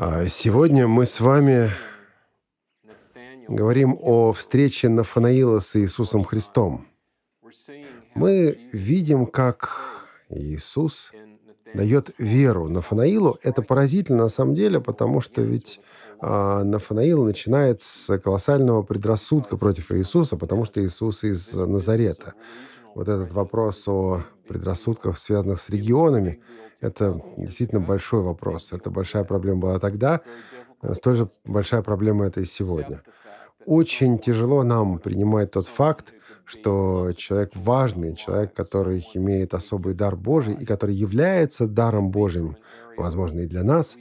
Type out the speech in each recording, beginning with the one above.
А сегодня мы с вами говорим о встрече Нафанаила с Иисусом Христом. Мы видим, как Иисус дает веру Нафанаилу. Это поразительно на самом деле, потому что ведь а, Нафанаил начинает с колоссального предрассудка против Иисуса, потому что Иисус из Назарета вот этот вопрос о предрассудках, связанных с регионами, это действительно большой вопрос. Это э, большая проблема была тогда, столь же большая проблема это и сегодня. Очень тяжело нам принимать тот факт, что человек важный, человек, который имеет особый дар Божий и который является даром Божьим, возможно, и для нас,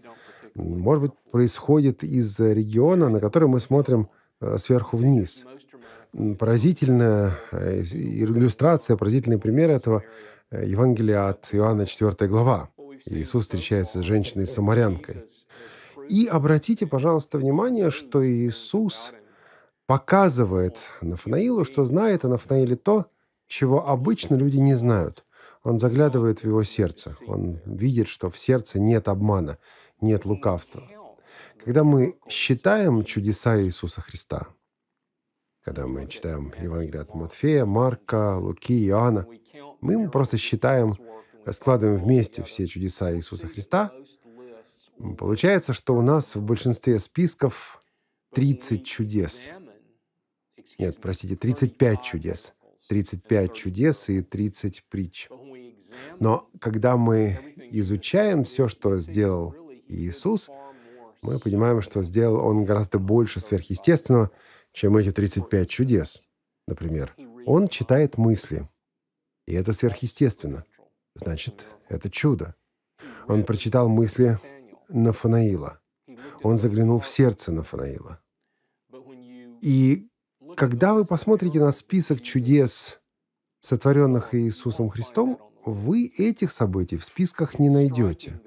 может быть, происходит из региона, на который мы смотрим э, сверху вниз – поразительная э, иллюстрация, поразительный пример этого э, Евангелия от Иоанна 4 глава. Иисус встречается с женщиной-самарянкой. И обратите, пожалуйста, внимание, что Иисус показывает Нафанаилу, что знает о Нафанаиле то, чего обычно люди не знают. Он заглядывает в его сердце. Он видит, что в сердце нет обмана, нет лукавства. Когда мы считаем чудеса Иисуса Христа, когда мы читаем Евангелие от Матфея, Марка, Луки, Иоанна, мы просто считаем, складываем вместе все чудеса Иисуса Христа. Получается, что у нас в большинстве списков 30 чудес. Нет, простите, 35 чудес. 35 чудес и 30 притч. Но когда мы изучаем все, что сделал Иисус, мы понимаем, что сделал Он гораздо больше сверхъестественного, чем эти 35 чудес. Например, он читает мысли. И это сверхъестественно. Значит, это чудо. Он прочитал мысли Нафанаила. Он заглянул в сердце Нафанаила. И когда вы посмотрите на список чудес, сотворенных Иисусом Христом, вы этих событий в списках не найдете.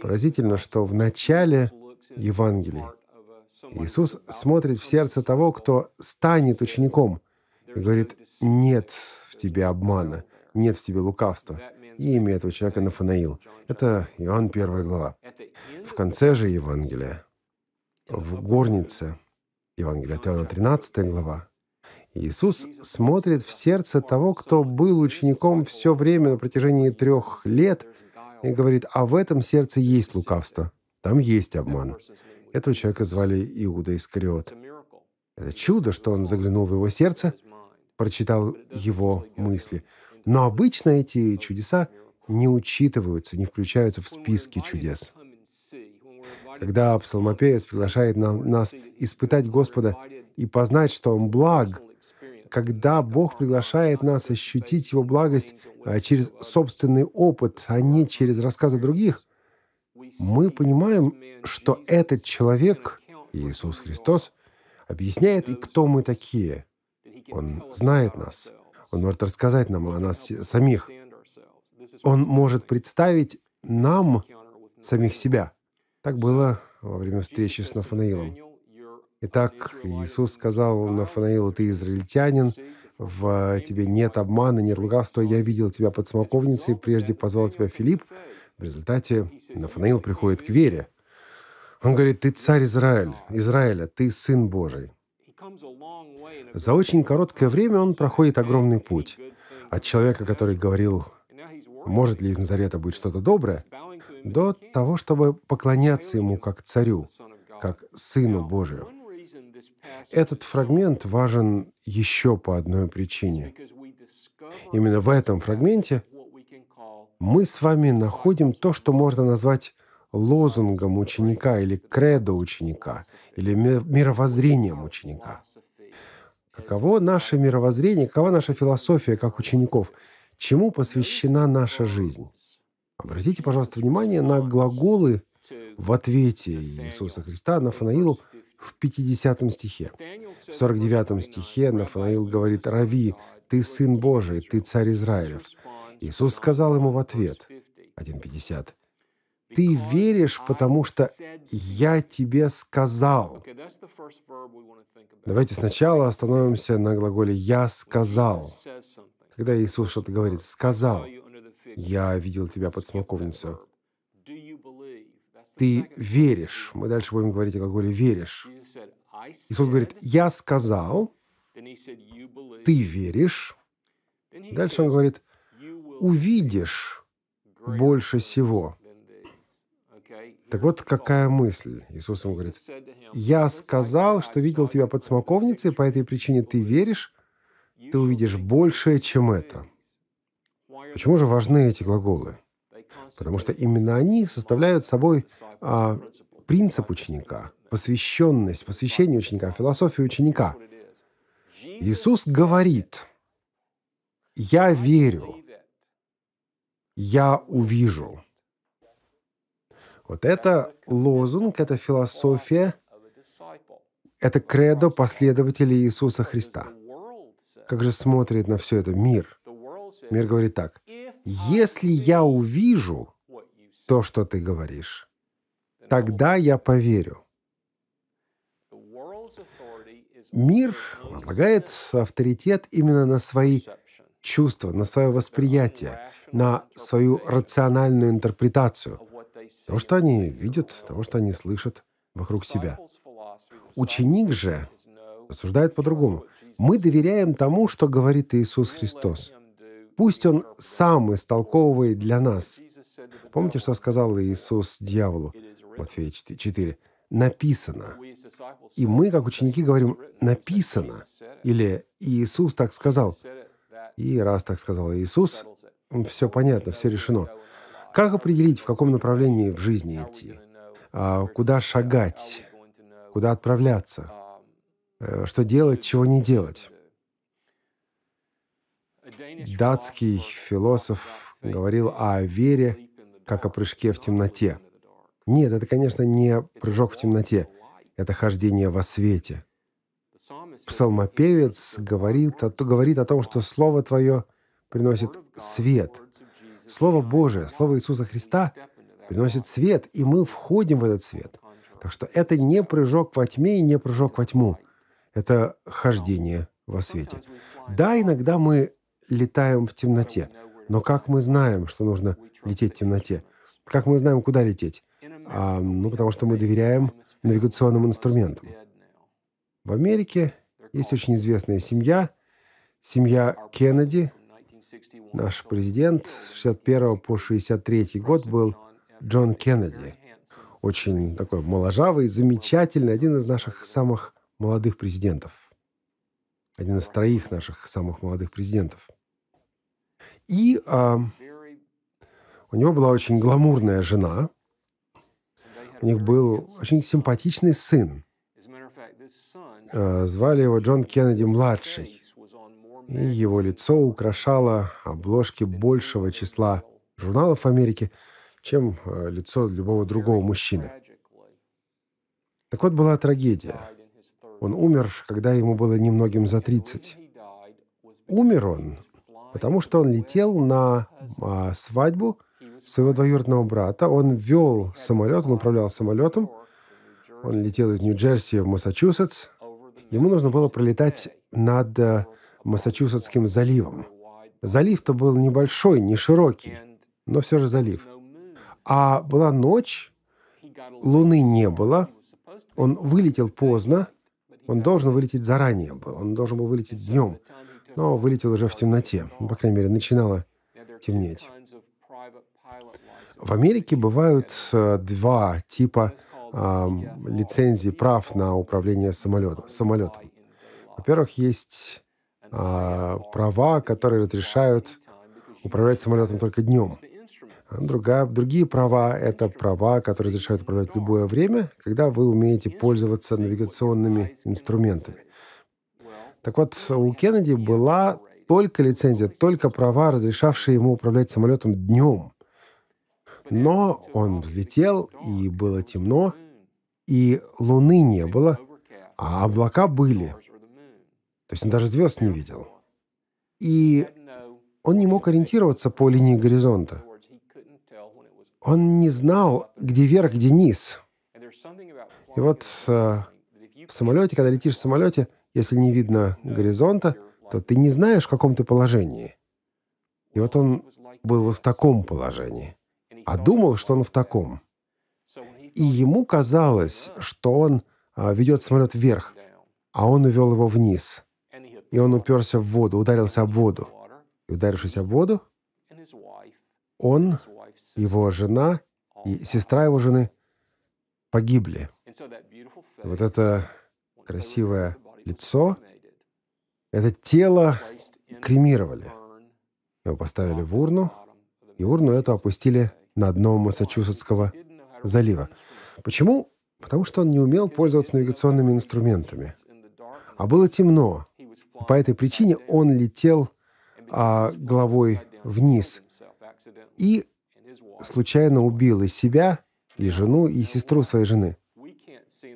Поразительно, что в начале Евангелия Иисус смотрит в сердце того, кто станет учеником, и говорит, нет в тебе обмана, нет в тебе лукавства. И имя этого человека Нафанаил. Это Иоанн 1 глава. В конце же Евангелия, в горнице Евангелия от Иоанна 13 глава, Иисус смотрит в сердце того, кто был учеником все время на протяжении трех лет, и говорит, а в этом сердце есть лукавство, там есть обман. Этого человека звали Иуда Искариот. Это чудо, что он заглянул в его сердце, прочитал его мысли. Но обычно эти чудеса не учитываются, не включаются в списки чудес. Когда псалмопеец приглашает нам, нас испытать Господа и познать, что Он благ, когда Бог приглашает нас ощутить Его благость а, через собственный опыт, а не через рассказы других – мы понимаем, что этот человек, Иисус Христос, объясняет и кто мы такие. Он знает нас. Он может рассказать нам о нас самих. Он может представить нам самих себя. Так было во время встречи с Нафанаилом. Итак, Иисус сказал Нафанаилу, «Ты израильтянин, в тебе нет обмана, нет лукавства. Я видел тебя под смоковницей, прежде позвал тебя Филипп, в результате Нафанаил приходит к вере. Он говорит, ты царь Израиль, Израиля, ты сын Божий. За очень короткое время он проходит огромный путь. От человека, который говорил, может ли из Назарета быть что-то доброе, до того, чтобы поклоняться ему как царю, как сыну Божию. Этот фрагмент важен еще по одной причине. Именно в этом фрагменте мы с вами находим то, что можно назвать лозунгом ученика или кредо ученика, или мировоззрением ученика. Каково наше мировоззрение, какова наша философия как учеников, чему посвящена наша жизнь? Обратите, пожалуйста, внимание на глаголы в ответе Иисуса Христа на Фанаилу в 50 стихе. В 49 стихе Нафанаил говорит «Рави, ты Сын Божий, ты Царь Израилев». Иисус сказал ему в ответ, 1.50, «Ты веришь, потому что я тебе сказал». Давайте сначала остановимся на глаголе «я сказал». Когда Иисус что-то говорит, «сказал», «я видел тебя под смоковницу», «ты веришь». Мы дальше будем говорить о глаголе «веришь». Иисус говорит, «я сказал», «ты веришь». Дальше он говорит, увидишь больше всего. Так вот, какая мысль? Иисус ему говорит, «Я сказал, что видел тебя под смоковницей, по этой причине ты веришь, ты увидишь большее, чем это». Почему же важны эти глаголы? Потому что именно они составляют собой а, принцип ученика, посвященность, посвящение ученика, философию ученика. Иисус говорит, «Я верю, я увижу. Вот это лозунг, это философия, это кредо последователей Иисуса Христа. Как же смотрит на все это мир? Мир говорит так. Если я увижу то, что ты говоришь, тогда я поверю. Мир возлагает авторитет именно на свои чувства, на свое восприятие, на свою рациональную интерпретацию того, что они видят, того, что они слышат вокруг себя. Ученик же рассуждает по-другому. Мы доверяем тому, что говорит Иисус Христос. Пусть Он сам истолковывает для нас. Помните, что сказал Иисус дьяволу? Матфея 4. «Написано». И мы, как ученики, говорим «написано» или «Иисус так сказал». И раз так сказал Иисус, все понятно, все решено. Как определить, в каком направлении в жизни идти? А, куда шагать? Куда отправляться? Э, что делать, чего не делать? Датский философ говорил о вере как о прыжке в темноте. Нет, это, конечно, не прыжок в темноте, это хождение во свете – псалмопевец говорит, о, говорит о том, что Слово Твое приносит свет. Слово Божие, Слово Иисуса Христа приносит свет, и мы входим в этот свет. Так что это не прыжок во тьме и не прыжок во тьму. Это хождение во свете. Да, иногда мы летаем в темноте, но как мы знаем, что нужно лететь в темноте? Как мы знаем, куда лететь? А, ну, потому что мы доверяем навигационным инструментам. В Америке есть очень известная семья, семья Кеннеди. Наш президент с 61 по 63 год был Джон Кеннеди. Очень такой моложавый, замечательный, один из наших самых молодых президентов. Один из троих наших самых молодых президентов. И а, у него была очень гламурная жена. У них был очень симпатичный сын. Э, звали его Джон Кеннеди-младший, и его лицо украшало обложки большего числа журналов Америки, чем э, лицо любого другого мужчины. Так вот, была трагедия. Он умер, когда ему было немногим за 30. Умер он, потому что он летел на а, свадьбу своего двоюродного брата. Он вел самолет, он управлял самолетом. Он летел из Нью-Джерси в Массачусетс. Ему нужно было пролетать над э, Массачусетским заливом. Залив-то был небольшой, не широкий, но все же залив. А была ночь, луны не было, он вылетел поздно, он должен вылететь заранее был, он должен был вылететь днем, но вылетел уже в темноте, по крайней мере, начинало темнеть. В Америке бывают э, два типа э, лицензии, прав на управление самолетом. самолетом. Во-первых, есть э, права, которые разрешают управлять самолетом только днем. А Другая, другие права — это права, которые разрешают управлять любое время, когда вы умеете пользоваться навигационными инструментами. Так вот, у Кеннеди была только лицензия, только права, разрешавшие ему управлять самолетом днем. Но он взлетел, и было темно, и луны не было, а облака были. То есть он даже звезд не видел. И он не мог ориентироваться по линии горизонта. Он не знал, где верх, где низ. И вот э, в самолете, когда летишь в самолете, если не видно горизонта, то ты не знаешь, в каком ты положении. И вот он был в таком положении, а думал, что он в таком и ему казалось, что он а, ведет самолет вверх, а он увел его вниз. И он уперся в воду, ударился об воду. И ударившись об воду, он, его жена и сестра его жены погибли. вот это красивое лицо, это тело кремировали. Его поставили в урну, и урну эту опустили на дно Массачусетского залива. Почему? Потому что он не умел пользоваться навигационными инструментами. А было темно. По этой причине он летел а, головой вниз и случайно убил и себя, и жену, и сестру своей жены.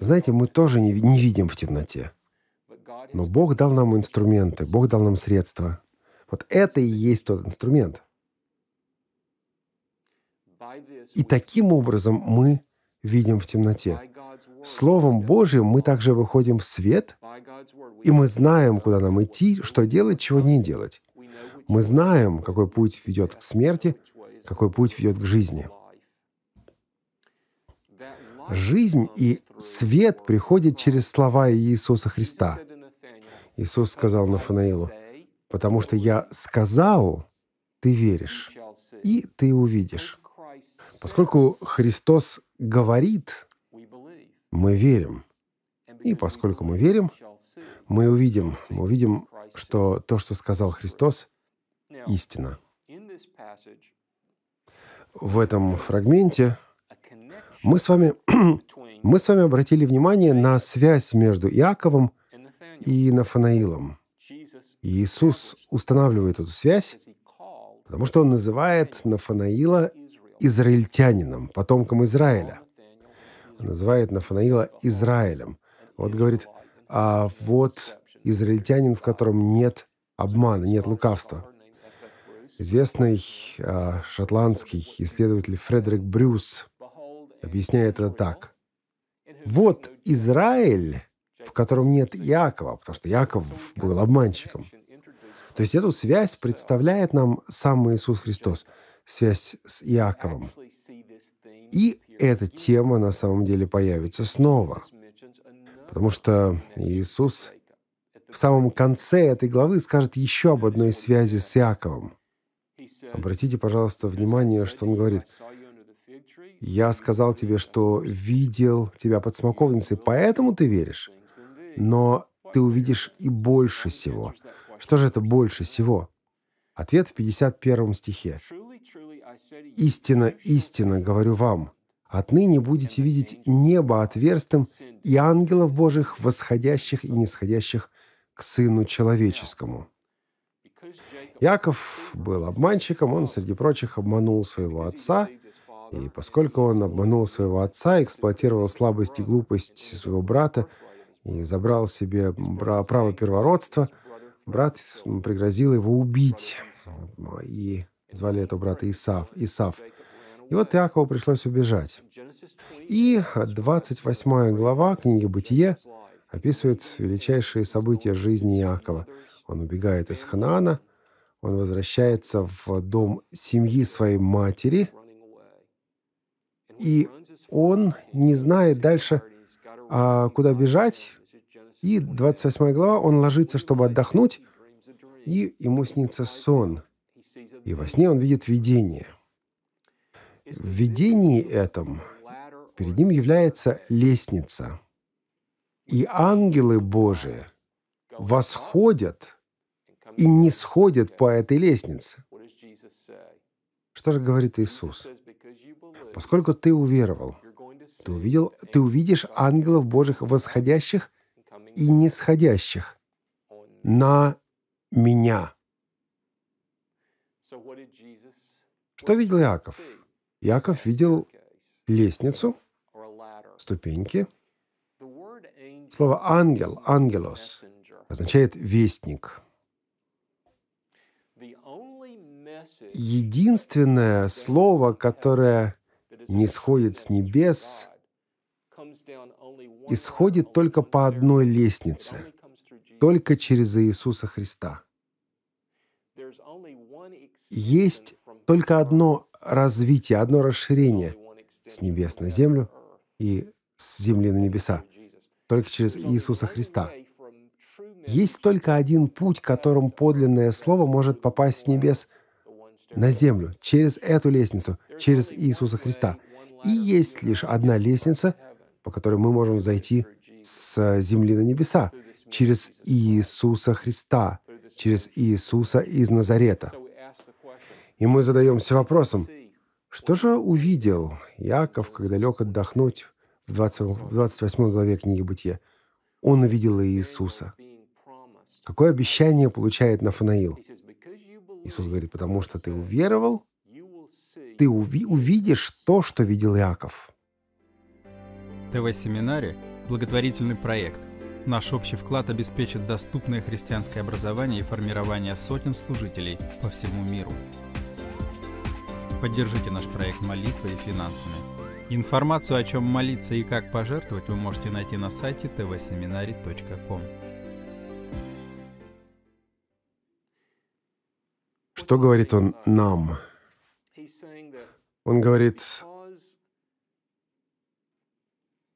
Знаете, мы тоже не, не видим в темноте. Но Бог дал нам инструменты, Бог дал нам средства. Вот это и есть тот инструмент. И таким образом мы видим в темноте. Словом Божьим мы также выходим в свет, и мы знаем, куда нам идти, что делать, чего не делать. Мы знаем, какой путь ведет к смерти, какой путь ведет к жизни. Жизнь и свет приходят через слова Иисуса Христа. Иисус сказал Нафанаилу, «Потому что я сказал, ты веришь, и ты увидишь». Поскольку Христос говорит, мы верим. И поскольку мы верим, мы увидим, мы увидим, что то, что сказал Христос, истина. В этом фрагменте мы с вами, мы с вами обратили внимание на связь между Иаковом и Нафанаилом. Иисус устанавливает эту связь, потому что Он называет Нафанаила израильтянином, потомком Израиля. Называет Нафанаила Израилем. Вот говорит, а вот израильтянин, в котором нет обмана, нет лукавства. Известный э, шотландский исследователь Фредерик Брюс объясняет это так. Вот Израиль, в котором нет Иакова, потому что Иаков был обманщиком. То есть эту связь представляет нам сам Иисус Христос связь с Иаковом. И эта тема на самом деле появится снова, потому что Иисус в самом конце этой главы скажет еще об одной связи с Иаковом. Обратите, пожалуйста, внимание, что он говорит. «Я сказал тебе, что видел тебя под смоковницей, поэтому ты веришь, но ты увидишь и больше всего». Что же это больше всего? Ответ в 51 стихе. «Истина, истина, говорю вам, отныне будете видеть небо отверстым и ангелов Божьих, восходящих и нисходящих к Сыну Человеческому». Яков был обманщиком, он, среди прочих, обманул своего отца, и поскольку он обманул своего отца, эксплуатировал слабость и глупость своего брата и забрал себе право первородства, брат пригрозил его убить. И Звали этого брата Исав. Исав. И вот Иакову пришлось убежать. И 28 глава книги «Бытие» описывает величайшие события жизни Иакова. Он убегает из Ханаана, он возвращается в дом семьи своей матери, и он не знает дальше, а куда бежать. И 28 глава, он ложится, чтобы отдохнуть, и ему снится сон. И во сне он видит видение. В видении этом перед ним является лестница. И ангелы Божии восходят и не сходят по этой лестнице. Что же говорит Иисус? Поскольку ты уверовал, ты, увидел, ты увидишь ангелов Божьих восходящих и нисходящих на меня. Что видел Яков? Яков видел лестницу, ступеньки. Слово «ангел», «ангелос» означает «вестник». Единственное слово, которое не сходит с небес, исходит только по одной лестнице, только через Иисуса Христа. Есть только одно развитие, одно расширение с небес на землю и с земли на небеса, только через Иисуса Христа. Есть только один путь, которым подлинное Слово может попасть с небес на землю, через эту лестницу, через Иисуса Христа. И есть лишь одна лестница, по которой мы можем зайти с земли на небеса, через Иисуса Христа, через Иисуса из Назарета. И мы задаемся вопросом, что же увидел Яков, когда лег отдохнуть в, 20, в 28 главе книги Бытия? Он увидел Иисуса. Какое обещание получает Нафанаил? Иисус говорит, потому что ты уверовал, ты уви- увидишь то, что видел Иаков. ТВ-семинаре – благотворительный проект. Наш общий вклад обеспечит доступное христианское образование и формирование сотен служителей по всему миру. Поддержите наш проект молитвой и финансами. Информацию, о чем молиться и как пожертвовать, вы можете найти на сайте tvseminary.com. Что говорит он нам? Он говорит,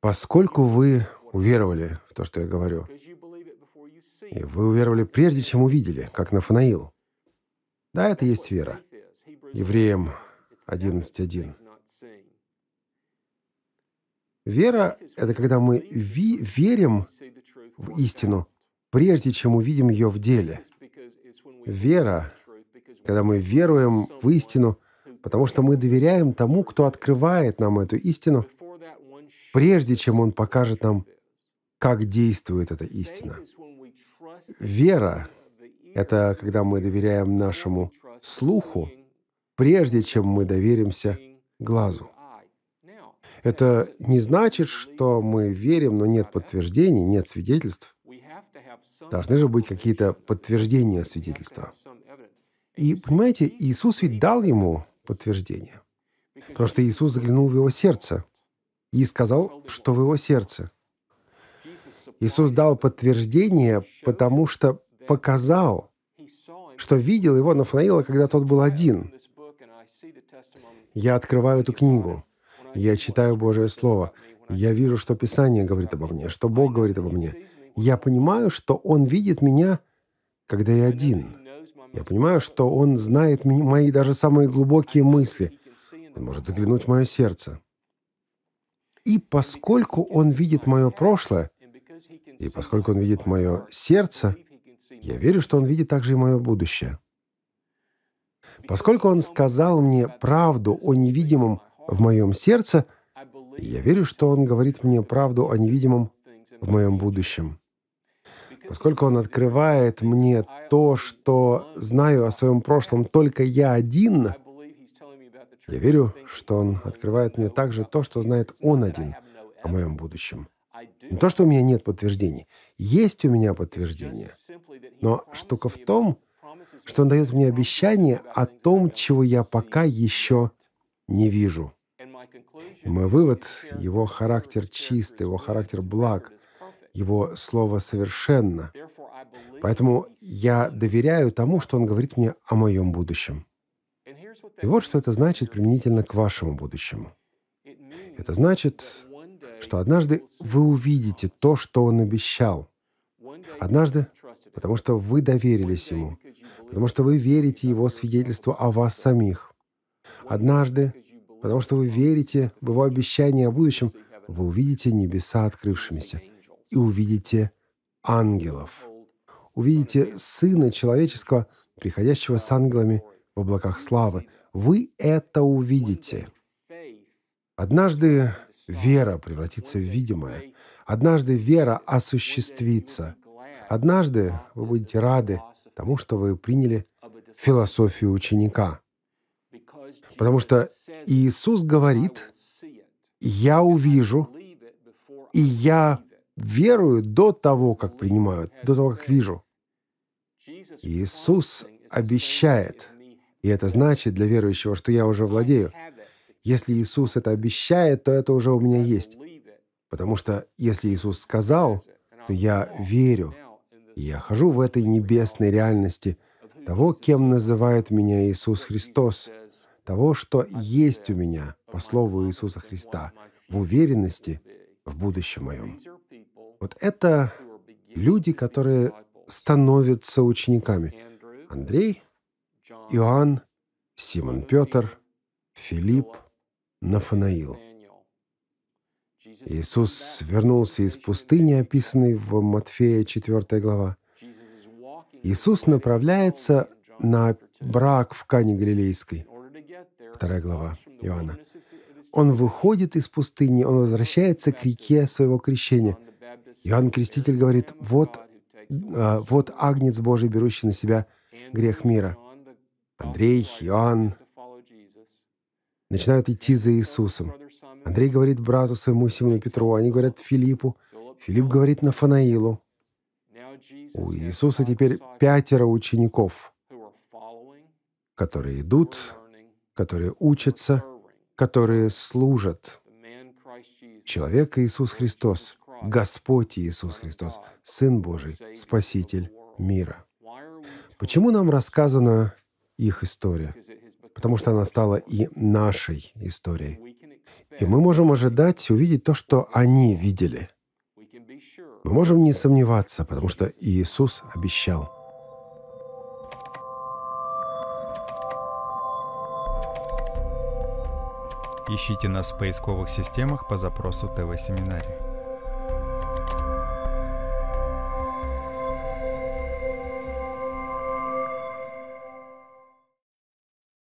поскольку вы уверовали в то, что я говорю, и вы уверовали прежде, чем увидели, как Нафанаил. Да, это есть вера. Евреям 11.1. Вера — это когда мы ви верим в истину, прежде чем увидим ее в деле. Вера — когда мы веруем в истину, потому что мы доверяем тому, кто открывает нам эту истину, прежде чем он покажет нам, как действует эта истина. Вера — это когда мы доверяем нашему слуху, прежде чем мы доверимся глазу. Это не значит, что мы верим, но нет подтверждений, нет свидетельств. Должны же быть какие-то подтверждения свидетельства. И, понимаете, Иисус ведь дал ему подтверждение. Потому что Иисус заглянул в его сердце и сказал, что в его сердце. Иисус дал подтверждение, потому что показал, что видел его Нафанаила, когда тот был один, я открываю эту книгу, я читаю Божье Слово, я вижу, что Писание говорит обо мне, что Бог говорит обо мне. Я понимаю, что Он видит меня, когда я один. Я понимаю, что Он знает мои даже самые глубокие мысли. Он может заглянуть в мое сердце. И поскольку Он видит мое прошлое, и поскольку Он видит мое сердце, я верю, что Он видит также и мое будущее. Поскольку он сказал мне правду о невидимом в моем сердце, я верю, что он говорит мне правду о невидимом в моем будущем. Поскольку он открывает мне то, что знаю о своем прошлом только я один, я верю, что он открывает мне также то, что знает он один о моем будущем. Не то, что у меня нет подтверждений. Есть у меня подтверждения. Но штука в том, что что он дает мне обещание о том, чего я пока еще не вижу. И мой вывод — его характер чист, его характер благ, его слово совершенно. Поэтому я доверяю тому, что он говорит мне о моем будущем. И вот что это значит применительно к вашему будущему. Это значит, что однажды вы увидите то, что он обещал. Однажды, потому что вы доверились ему потому что вы верите его свидетельству о вас самих. Однажды, потому что вы верите в его обещание о будущем, вы увидите небеса открывшимися и увидите ангелов. Увидите Сына Человеческого, приходящего с ангелами в облаках славы. Вы это увидите. Однажды вера превратится в видимое. Однажды вера осуществится. Однажды вы будете рады, потому что вы приняли философию ученика. Потому что Иисус говорит, «Я увижу, и я верую до того, как принимаю, до того, как вижу». Иисус обещает, и это значит для верующего, что я уже владею. Если Иисус это обещает, то это уже у меня есть. Потому что если Иисус сказал, то я верю, я хожу в этой небесной реальности, того, кем называет меня Иисус Христос, того, что есть у меня по слову Иисуса Христа, в уверенности в будущем моем. Вот это люди, которые становятся учениками. Андрей, Иоанн, Симон Петр, Филипп, Нафанаил — Иисус вернулся из пустыни, описанной в Матфея 4 глава. Иисус направляется на брак в Кане Галилейской. 2 глава Иоанна. Он выходит из пустыни, он возвращается к реке своего крещения. Иоанн Креститель говорит, «Вот, а, вот агнец Божий, берущий на себя грех мира». Андрей, Иоанн начинают идти за Иисусом. Андрей говорит брату своему Симону Петру, они говорят Филиппу, Филипп говорит Нафанаилу. У Иисуса теперь пятеро учеников, которые идут, которые учатся, которые служат. Человек Иисус Христос, Господь Иисус Христос, Сын Божий, Спаситель мира. Почему нам рассказана их история? Потому что она стала и нашей историей. И мы можем ожидать увидеть то, что они видели. Мы можем не сомневаться, потому что Иисус обещал. Ищите нас в поисковых системах по запросу ТВ-семинарий.